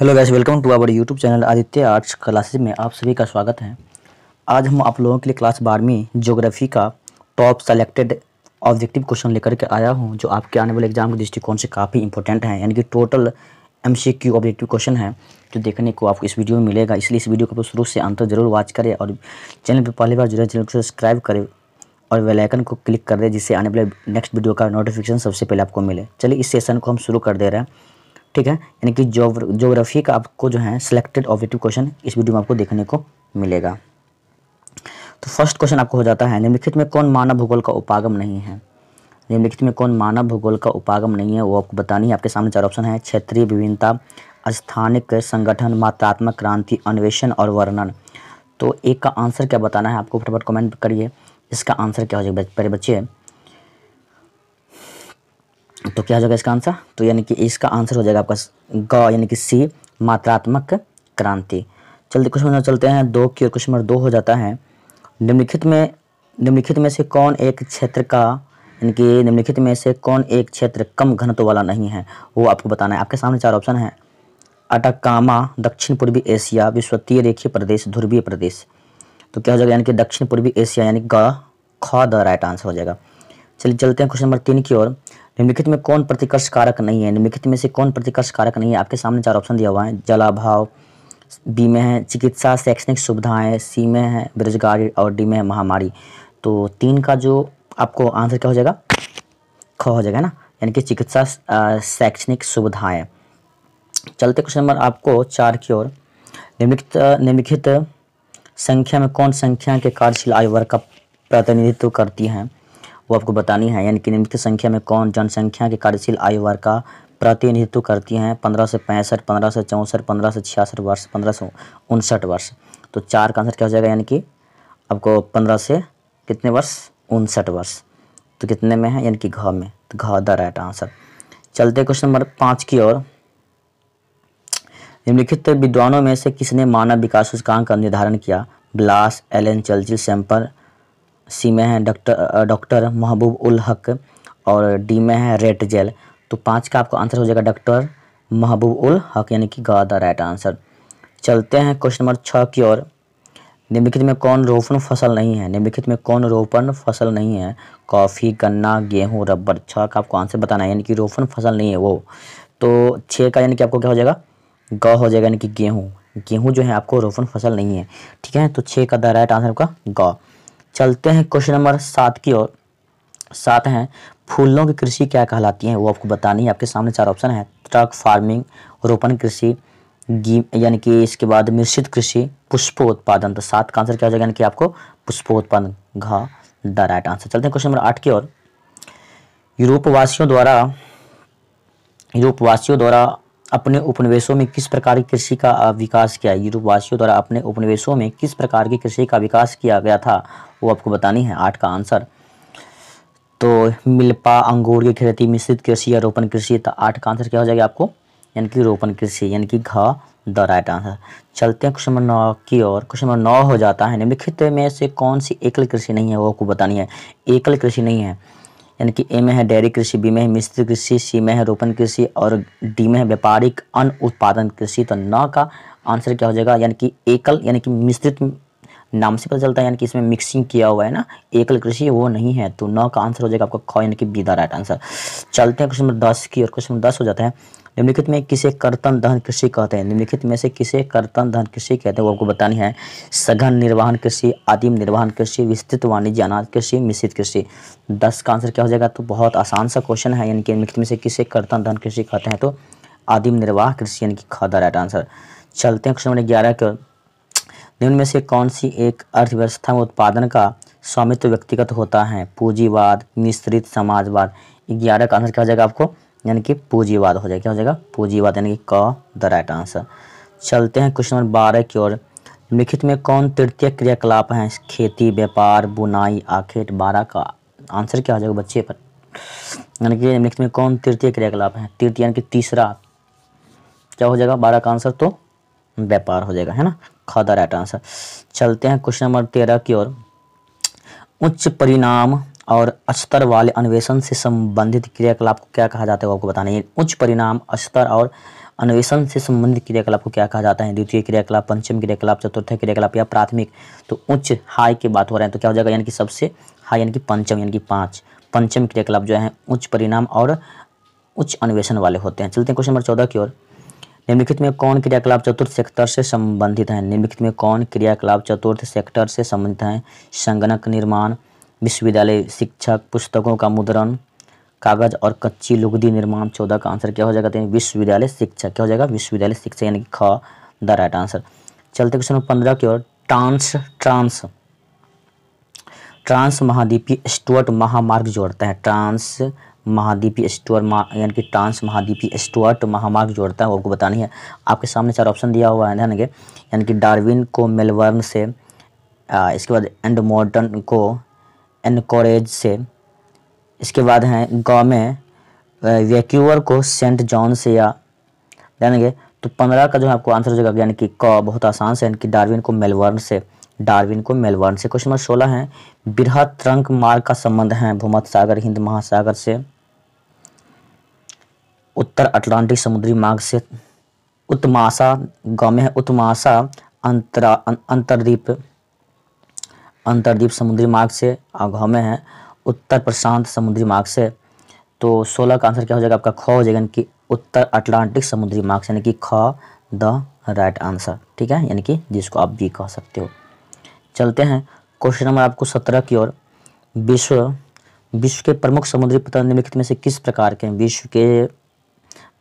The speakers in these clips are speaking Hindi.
hello guys welcome to our YouTube channel Aditya arts classes में आप सभी का स्वागत है आज हम आप लोगों के लिए क्लास बारहवीं ज्योग्राफी का टॉप सेलेक्टेड ऑब्जेक्टिव क्वेश्चन लेकर के आया हूं जो आपके आने वाले एग्जाम के दृष्टिकोण से काफ़ी इंपॉर्टेंट है यानी कि total M C Q objective question है जो देखने को आपको इस वीडियो में मिलेगा इसलिए इस वीडियो को शुरू से अंतर जरूर वॉच करें और चैनल पर पहली बार जुड़े चैनल को सब्सक्राइब करें और वेलाइकन को क्लिक कर दें जिससे आने वाले नेक्स्ट वीडियो का नोटिफिकेशन सबसे पहले आपको मिले चलिए इस सेशन को हम शुरू कर दे रहे हैं ठीक है यानी कि जोग्राफी का आपको जो है सिलेक्टेड ऑब्जेक्टिव क्वेश्चन इस वीडियो में आपको देखने को मिलेगा तो फर्स्ट क्वेश्चन आपको हो जाता है निम्नलिखित में कौन मानव भूगोल का उपागम नहीं है निम्नलिखित में कौन मानव भूगोल का उपागम नहीं है वो आपको बतानी है आपके सामने चार ऑप्शन है क्षेत्रीय विभिन्नता स्थानिक संगठन मात्रात्मक क्रांति अन्वेषण और वर्णन तो एक का आंसर क्या बताना है आपको फटाफट कमेंट करिए इसका आंसर क्या हो जाएगा बच्चे तो क्या हो जाएगा इसका आंसर तो यानी कि इसका आंसर हो जाएगा आपका ग यानी कि सी मात्रात्मक क्रांति चलते क्वेश्चन नंबर चलते हैं दो की और क्वेश्चन नंबर दो हो जाता है निम्नलिखित में निम्नलिखित में से कौन एक क्षेत्र का यानी कि निम्नलिखित में से कौन एक क्षेत्र कम घनत्व वाला नहीं है वो आपको बताना है आपके सामने चार ऑप्शन है अटाकामा दक्षिण पूर्वी एशिया विश्वतीय रेखीय प्रदेश ध्रुवीय प्रदेश तो क्या हो जाएगा यानी कि दक्षिण पूर्वी एशिया यानी ग ख द राइट आंसर हो जाएगा चलिए चलते हैं क्वेश्चन नंबर तीन की ओर निम्नलिखित में कौन प्रतिकर्ष कारक नहीं है निम्नलिखित में से कौन प्रतिकर्ष कारक नहीं है आपके सामने चार ऑप्शन दिया हुआ है जलाभाव बी में है चिकित्सा शैक्षणिक सुविधाएं सी में है बेरोजगारी और डी में है महामारी तो तीन का जो आपको आंसर क्या हो जाएगा ख हो जाएगा ना यानी कि चिकित्सा शैक्षणिक सुविधाएं चलते क्वेश्चन नंबर आपको चार की ओर निम्नलिखित निम्नलिखित संख्या में कौन संख्या के कार्यशील आयु वर्ग का प्रतिनिधित्व करती हैं वो आपको बतानी है यानी कि निम्नलिखित संख्या में कौन जनसंख्या के कार्यशील आयु वर्ग का प्रतिनिधित्व करती हैं पंद्रह से पैंसठ पंद्रह से चौंसठ पंद्रह से छियासठ वर्ष पंद्रह से उनसठ वर्ष तो चार का आंसर क्या हो जाएगा यानी कि आपको पंद्रह से कितने वर्ष उनसठ वर्ष तो कितने में है यानी कि घ में तो घ द राइट आंसर चलते क्वेश्चन नंबर पाँच की ओर निम्नलिखित विद्वानों में से किसने मानव विकास सूचकांक का निर्धारण किया ब्लास एलन चलचिल सैम्पर सी में है डॉक्टर डॉक्टर महबूब उल हक और डी में है रेड जेल तो पाँच का आपका आंसर हो जाएगा डॉक्टर महबूब उल हक यानी कि गा द राइट आंसर चलते हैं क्वेश्चन नंबर छः की ओर निम्नलिखित में कौन रोपण फसल नहीं है निम्नलिखित में कौन रोपण फसल नहीं है कॉफ़ी गन्ना गेहूँ रबर छः का आपको आंसर बताना है यानी कि रोपण फसल नहीं है वो तो छः का यानी कि आपको क्या हो जाएगा ग हो जाएगा यानी कि गेहूँ गेहूँ जो है आपको रोपण फसल नहीं है ठीक है तो छः का द राइट आंसर आपका ग चलते हैं क्वेश्चन नंबर सात की ओर सात हैं फूलों की कृषि क्या कहलाती है वो आपको बतानी है आपके सामने चार ऑप्शन है ट्रक फार्मिंग रोपण कृषि यानी कि इसके बाद मिश्रित कृषि उत्पादन तो सात का आंसर क्या हो जाएगा यानी कि आपको उत्पादन घा द राइट आंसर चलते हैं क्वेश्चन नंबर आठ की ओर यूरोपवासियों द्वारा यूरोपवासियों द्वारा अपने उपनिवेशों में किस प्रकार की कृषि का विकास किया यूरोपवासियों द्वारा अपने उपनिवेशों में किस प्रकार की कृषि का विकास किया गया था वो आपको बतानी है आठ का आंसर तो मिल्पा अंगूर की खेती मिश्रित कृषि या रोपण कृषि तो आठ का आंसर क्या हो जाएगा आपको यानी कि रोपण कृषि यानी कि घ द राइट आंसर चलते हैं क्वेश्चन नंबर नौ की ओर क्वेश्चन नंबर नौ हो जाता है निम्नलिखित में से कौन सी एकल कृषि नहीं है वो आपको बतानी है एकल कृषि नहीं है यानी कि ए में है डेयरी कृषि बी में है मिश्रित कृषि सी में है रोपण कृषि और डी में है व्यापारिक अन्न उत्पादन कृषि तो न का आंसर क्या हो जाएगा यानी कि एकल यानी कि मिश्रित नाम से पता चलता है यानी कि इसमें मिक्सिंग किया हुआ है ना एकल कृषि वो नहीं है तो नौ का आंसर हो जाएगा आपका ख यानी कि बी द राइट आंसर चलते हैं क्वेश्चन नंबर दस की और क्वेश्चन नंबर दस हो जाता है निम्नलिखित में किसे कर्तन दहन कृषि कहते हैं निम्नलिखित में से किसे कर्तन दहन कृषि कहते हैं वो आपको बतानी है सघन निर्वाहन कृषि आदिम निर्वाहन कृषि विस्तृत वाणिज्य अनाज कृषि मिश्रित कृषि दस का आंसर क्या हो जाएगा तो बहुत आसान सा क्वेश्चन है यानी कि निम्नलिखित में से किसे कर्तन दहन कृषि कहते हैं तो आदिम निर्वाह कृषि यानी कि खादा राइट आंसर चलते हैं क्वेश्चन नंबर ग्यारह के निम्न में से कौन सी एक अर्थव्यवस्था में उत्पादन का स्वामित्व व्यक्तिगत होता है पूंजीवाद मिश्रित समाजवाद ग्यारह का आंसर क्या हो जाएगा आपको यानी कि पूंजीवाद हो जाएगा क्या हो जाएगा पूंजीवाद यानी कि क द राइट आंसर चलते हैं क्वेश्चन नंबर बारह की ओर लिखित में कौन तृतीय क्रियाकलाप हैं खेती व्यापार बुनाई आखेट बारह का आंसर क्या हो जाएगा बच्चे पर यानी कि निम्नलिखित में कौन तृतीय क्रियाकलाप है तृतीय यानी कि तीसरा क्या हो जाएगा बारह का आंसर तो व्यापार हो जाएगा है ना खा द राइट आंसर चलते हैं क्वेश्चन नंबर तेरह की ओर उच्च परिणाम और स्तर वाले अन्वेषण से संबंधित क्रियाकलाप को क्या कहा जाता है वो आपको बताना है उच्च परिणाम स्तर और अन्वेषण से संबंधित क्रियाकलाप को क्या कहा जाता है द्वितीय क्रियाकलाप पंचम क्रियाकलाप चतुर्थ क्रियाकलाप या प्राथमिक तो उच्च हाई की बात हो रहे हैं तो क्या हो जाएगा यानी कि सबसे हाई यानी कि पंचम यानी कि पाँच पंचम क्रियाकलाप जो है उच्च परिणाम और उच्च अन्वेषण वाले होते हैं चलते हैं क्वेश्चन नंबर चौदह की ओर निम्नलिखित में कौन क्रियाकलाप चतुर्थ सेक्टर से संबंधित है निम्नलिखित में कौन क्रियाकलाप चतुर्थ सेक्टर से संबंधित है संगणक निर्माण विश्वविद्यालय शिक्षक पुस्तकों का मुद्रण कागज और कच्ची लुगदी निर्माण चौदह का आंसर क्या हो जाएगा तो विश्वविद्यालय शिक्षा क्या हो जाएगा विश्वविद्यालय शिक्षा यानी कि ख द राइट आंसर चलते क्वेश्चन नंबर पंद्रह की ओर ट्रांस ट्रांस ट्रांस महाद्वीपीय स्टुअर्ट महामार्ग जोड़ता है ट्रांस महाद्वीपीय स्टुअर्ट यानी कि ट्रांस महाद्वीपीय स्टुअर्ट महामार्ग जोड़ता है आपको बतानी है आपके सामने चार ऑप्शन दिया हुआ है ध्यान यानी कि डार्विन को मेलबर्न से आ, इसके बाद एंडमोर्टन को एनकोरेज से इसके बाद हैं में वैक्यूवर को सेंट जॉन से या जानेंगे तो पंद्रह का जो है आपको आंसर हो जाएगा यानी कि क बहुत आसान से यानी कि डार्विन को मेलबर्न से डार्विन को मेलबर्न से क्वेश्चन नंबर सोलह है बृहद ट्रंक मार्ग का संबंध है भूमध सागर हिंद महासागर से उत्तर अटलांटिक समुद्री मार्ग से उत्तमाशा गाँव में है उत्तमाशा अंतरा अं, अंतरद्वीप अंतरद्वीप समुद्री मार्ग से घ में है उत्तर प्रशांत समुद्री मार्ग से तो सोलह का आंसर क्या हो जाएगा आपका ख हो जाएगा यानी कि उत्तर अटलांटिक समुद्री मार्ग से यानी कि ख द राइट आंसर ठीक है यानी कि जिसको आप बी कह सकते हो चलते हैं क्वेश्चन नंबर आपको सत्रह की ओर विश्व विश्व के प्रमुख समुद्री पतन निम्नलिखित में से किस प्रकार के हैं विश्व के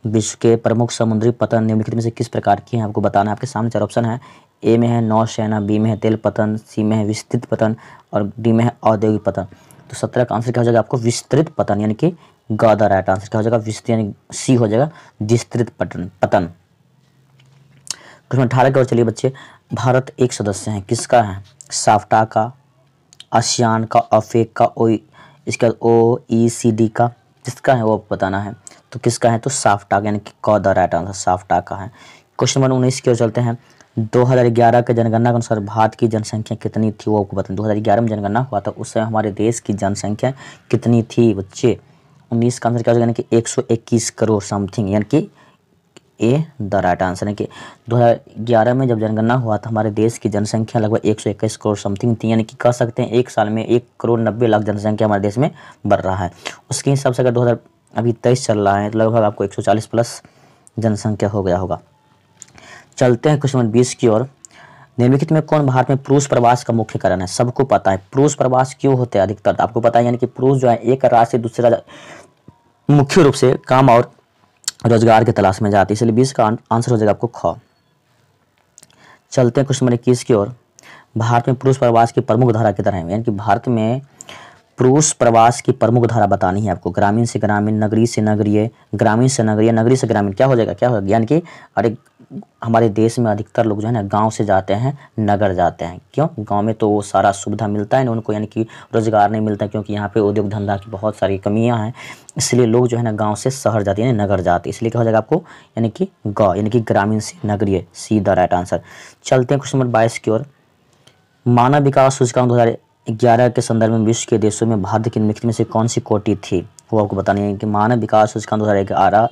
विश्व के प्रमुख समुद्री पतन निम्नलिखित में से किस प्रकार की है आपको बताना है आपके सामने चार ऑप्शन है ए में है नौसेना बी में है तेल पतन सी में है विस्तृत पतन और डी में है औद्योगिक पतन तो सत्रह का आंसर क्या हो जाएगा आपको विस्तृत पतन यानी कि गादा राइट आंसर क्या हो जाएगा विस्तृत यानी सी हो जाएगा विस्तृत पतन पतन तो क्वेश्चन अठारह की ओर चलिए बच्चे भारत एक सदस्य है किसका है साफ्टा का आसियान का अफेक का ओ इसके बाद ओ ई सी डी का जिसका है वो बताना है तो किसका है तो साफ्टा यानी कि क द राइट आंसर साफ्टा का है क्वेश्चन नंबर उन्नीस की ओर चलते हैं 2011 के जनगणना के अनुसार भारत की जनसंख्या कितनी थी वो आपको बताएं 2011 में जनगणना हुआ था उस समय हमारे देश की जनसंख्या कितनी थी बच्चे 19 का आंसर क्या हो जाएगा यानी कि 121 करोड़ समथिंग यानी कि ए द राइट आंसर यानी कि 2011 में जब जनगणना हुआ था हमारे देश की जनसंख्या लगभग एक सौ इक्कीस करोड़ समथिंग थी यानी कि कह सकते हैं एक साल में एक करोड़ नब्बे लाख जनसंख्या हमारे देश में बढ़ रहा है उसके हिसाब से अगर दो हज़ार अभी तेईस चल रहा है तो लगभग आपको 140 प्लस जनसंख्या हो गया होगा चलते हैं क्वेश्चन नंबर बीस की ओर निम्नलिखित में कौन भारत में पुरुष प्रवास का मुख्य कारण है सबको पता है पुरुष प्रवास क्यों होते हैं अधिकतर तो आपको पता है यानी कि पुरुष जो है एक राज्य से दूसरे राज्य मुख्य रूप से काम और रोजगार की तलाश में जाते हैं इसलिए बीस का आंसर हो जाएगा आपको ख चलते हैं क्वेश्चन नंबर इक्कीस की ओर भारत में पुरुष प्रवास की प्रमुख धारा की तरह यानी कि भारत में पुरुष प्रवास की प्रमुख धारा बतानी है आपको ग्रामीण से ग्रामीण नगरीय से नगरीय ग्रामीण से नगरीय नगरी से ग्रामीण क्या हो जाएगा क्या हो जाएगा यानी कि अरे हमारे देश में अधिकतर लोग जो है ना गांव से जाते हैं नगर जाते हैं क्यों गांव में तो वो सारा सुविधा मिलता है ना उनको यानी कि रोज़गार नहीं मिलता क्योंकि यहाँ पे उद्योग धंधा की बहुत सारी कमियाँ हैं इसलिए लोग जो है ना गांव से शहर जाते हैं नगर जाते हैं इसलिए क्या हो जाएगा आपको यानी कि गाँव यानी कि ग्रामीण से नगरीय सी द राइट आंसर चलते हैं क्वेश्चन नंबर बाईस की ओर मानव विकास सूचकांक दो ग्यारह के संदर्भ में विश्व के देशों में भारत की निम्नलिखित में से कौन सी कोटि थी वो आपको बतानी है कि मानव विकास सूचकांक दो हज़ार ग्यारह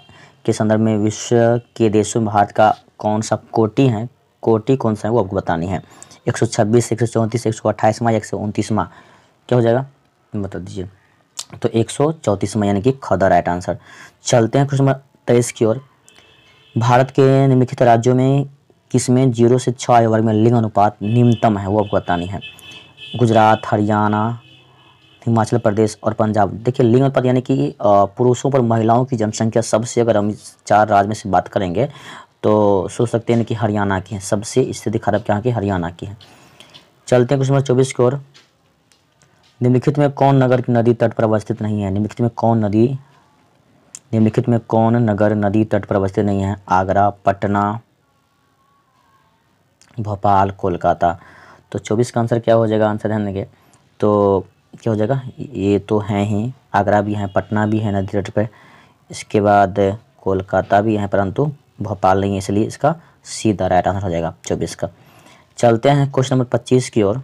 के संदर्भ में विश्व के देशों में भारत का कौन सा कोटि है कोटि कौन सा है वो आपको बतानी है एक सौ छब्बीस एक सौ चौंतीस एक सौ अट्ठाईसवा एक सौ उनतीसवा क्या हो जाएगा बता दीजिए तो एक सौ चौंतीसवा यानी कि खदा राइट आंसर चलते हैं क्वेश्चन नंबर तेईस की ओर भारत के निम्नलिखित राज्यों में किसमें जीरो से छः आयु वर्ग में लिंग अनुपात निम्नतम है वो आपको बतानी है गुजरात हरियाणा हिमाचल प्रदेश और पंजाब देखिए लिंग अनुपात यानी कि पुरुषों पर महिलाओं की जनसंख्या सबसे अगर हम चार राज्य में से बात करेंगे तो सोच सकते हैं कि हरियाणा की है सबसे स्थिति खराब क्या की हरियाणा की है चलते हैं क्वेश्चन नंबर चौबीस की ओर निम्नलिखित में कौन नगर की नदी तट पर अवस्थित नहीं है निम्नलिखित में कौन नदी निम्नलिखित में कौन नगर नदी तट पर अवस्थित नहीं है आगरा पटना भोपाल कोलकाता तो चौबीस का आंसर क्या हो जाएगा आंसर ध्यान देंगे तो क्या हो जाएगा ये तो हैं ही आगरा भी है पटना भी है नदी तट पर इसके बाद कोलकाता भी है परंतु भोपाल नहीं है इसलिए इसका सीधा राइट आंसर हो जाएगा चौबीस का चलते हैं क्वेश्चन नंबर पच्चीस की ओर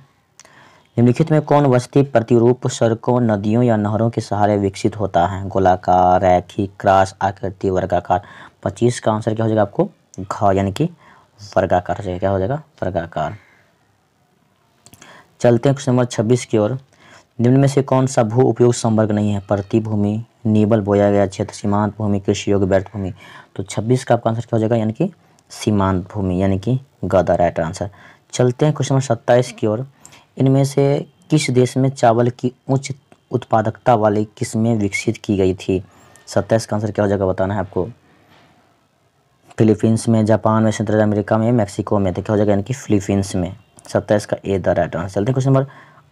निम्नलिखित में कौन वस्ती प्रतिरूप सड़कों नदियों या नहरों के सहारे विकसित होता है गोलाकार रैखी क्रास आकृति वर्गाकार पच्चीस का आंसर क्या हो जाएगा आपको घ यानी कि वर्गाकार हो जाएगा क्या हो जाएगा वर्गाकार चलते हैं क्वेश्चन नंबर छब्बीस की ओर निम्न में से कौन सा भू उपयोग संवर्ग नहीं है प्रतिभूमि नीबल बोया गया क्षेत्र सीमांत भूमि कृषि योग्य व्यर्थ भूमि तो छब्बीस का आपका आंसर क्या हो जाएगा यानी कि सीमांत भूमि यानी कि गदा राइट आंसर चलते हैं क्वेश्चन नंबर सत्ताईस की ओर इनमें से किस देश में चावल की उच्च उत्पादकता वाली किस्में विकसित की गई थी सत्ताईस का आंसर क्या हो जाएगा बताना है आपको फिलीपींस में जापान में सेंट्रल अमेरिका में मैक्सिको में तो क्या हो जाएगा यानी कि फिलीपींस में सत्ताईस का ए द राइट आंसर चलते हैं क्वेश्चन नंबर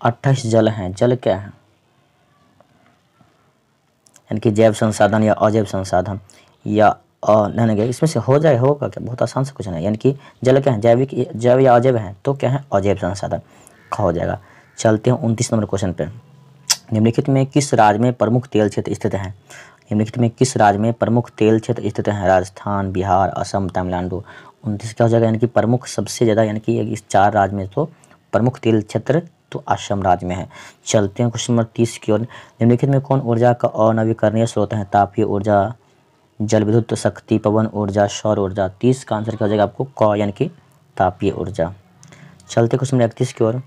अट्ठाईस जल है जल क्या है यानी कि जैव संसाधन या अजैव संसाधन या नहीं नहीं इसमें से हो जाए होगा क्या बहुत आसान से क्वेश्चन है यानी कि जल क्या है जैविक जैव या अजैव है तो क्या है अजैव संसाधन हो जाएगा चलते हैं उनतीस नंबर क्वेश्चन पर निम्नलिखित में किस राज्य में प्रमुख तेल क्षेत्र स्थित हैं निम्नलिखित में किस राज्य में प्रमुख तेल क्षेत्र स्थित हैं राजस्थान बिहार असम तमिलनाडु उनतीस क्या हो जाएगा यानी कि प्रमुख सबसे ज़्यादा यानी कि इस चार राज्य में तो प्रमुख तेल क्षेत्र तो असम राज्य में है चलते हैं क्वेश्चन नंबर तीस की ओर निम्नलिखित में कौन ऊर्जा का अनवीकरणीय स्रोत है तापीय ऊर्जा जल विद्युत शक्ति पवन ऊर्जा सौर ऊर्जा तीस का आंसर क्या हो जाएगा आपको क यानी कि तापीय ऊर्जा चलते क्वेश्चन नंबर इकतीस की ओर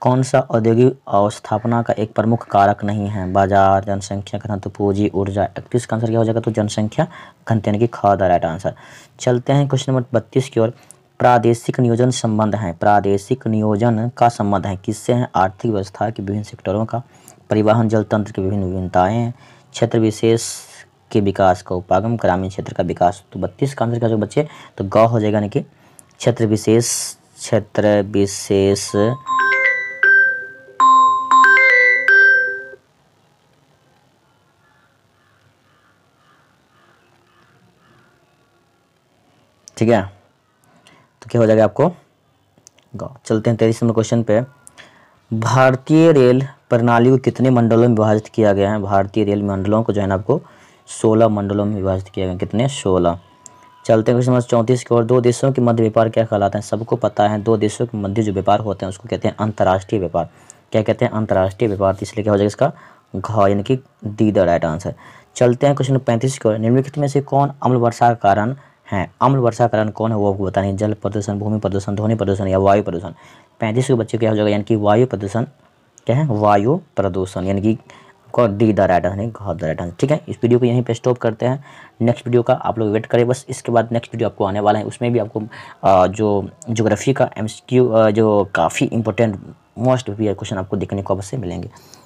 कौन सा औद्योगिक अवस्थापना का एक प्रमुख कारक नहीं है बाजार जनसंख्या घनत्व तो पूंजी ऊर्जा इकतीस का आंसर क्या हो जाएगा तो जनसंख्या घनत्व यानी कि ख राइट आंसर चलते हैं क्वेश्चन नंबर बत्तीस की ओर प्रादेशिक नियोजन संबंध है प्रादेशिक नियोजन का संबंध है किससे है आर्थिक व्यवस्था के विभिन्न सेक्टरों का परिवहन जल तंत्र की विभिन्न विभिन्नताएँ हैं क्षेत्र विशेष के विकास का उपागम ग्रामीण क्षेत्र का विकास तो बत्तीस का आंसर क्या बच्चे तो गौ हो जाएगा यानी कि क्षेत्र विशेष क्षेत्र विशेष ठीक है तो क्या हो जाएगा आपको गौ चलते हैं तेईस नंबर क्वेश्चन पे भारतीय रेल प्रणाली को कितने मंडलों में विभाजित किया गया है भारतीय रेल मंडलों को जो है ना आपको सोलह मंडलों में विभाजित किया गया कितने सोलह चलते हैं क्वेश्चन नंबर चौंतीस की ओर दो देशों के मध्य व्यापार क्या कहलाते हैं सबको पता है दो देशों के मध्य जो व्यापार होते हैं उसको कहते हैं अंतर्राष्ट्रीय व्यापार क्या कहते हैं अंतर्राष्ट्रीय व्यापार तो इसलिए क्या हो जाएगा इसका घा यानी कि दी द राइट आंसर चलते हैं क्वेश्चन नंबर पैंतीस की ओर निम्नलिखित में से कौन अम्ल वर्षा का कारण हैं अम्ल वर्षा कारण कौन है वो आपको बताने जल प्रदूषण भूमि प्रदूषण ध्वनि प्रदूषण या वायु प्रदूषण पैंतीस के बच्चे क्या हो जाएगा यानी कि वायु प्रदूषण क्या है वायु प्रदूषण यानी कि आपका डी द राइट आंसर घर द राइट आंसर ठीक है इस वीडियो को यहीं पे स्टॉप करते हैं नेक्स्ट वीडियो का आप लोग वेट करें बस इसके बाद नेक्स्ट वीडियो आपको आने वाला है उसमें भी आपको जो जोग्राफी का एम जो काफ़ी इंपॉर्टेंट मोस्ट भी क्वेश्चन आपको देखने को अवश्य मिलेंगे